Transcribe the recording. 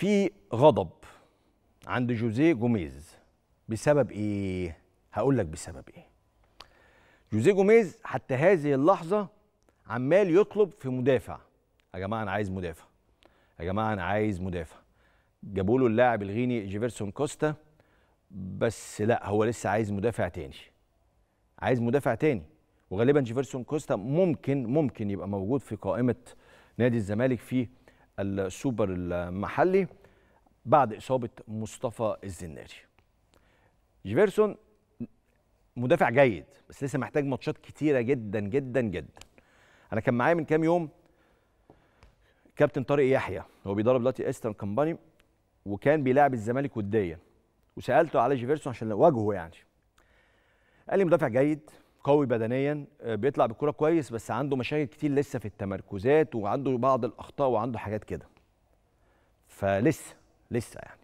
في غضب عند جوزيه جوميز بسبب ايه هقول لك بسبب ايه جوزيه جوميز حتى هذه اللحظه عمال يطلب في مدافع يا جماعه انا عايز مدافع يا جماعه انا عايز مدافع جابوا له اللاعب الغيني جيفرسون كوستا بس لا هو لسه عايز مدافع تاني عايز مدافع تاني وغالبا جيفرسون كوستا ممكن ممكن يبقى موجود في قائمه نادي الزمالك في السوبر المحلي بعد إصابة مصطفى الزناري جيفيرسون مدافع جيد بس لسه محتاج ماتشات كتيرة جدا جدا جدا أنا كان معايا من كام يوم كابتن طارق يحيى هو بيدرب دلوقتي ايسترن كمباني وكان بيلاعب الزمالك وديا وسالته على جيفيرسون عشان واجهه يعني قال لي مدافع جيد قوي بدنيا آه، بيطلع بالكوره كويس بس عنده مشاكل كتير لسه في التمركزات وعنده بعض الاخطاء وعنده حاجات كده فلسه لسه يعني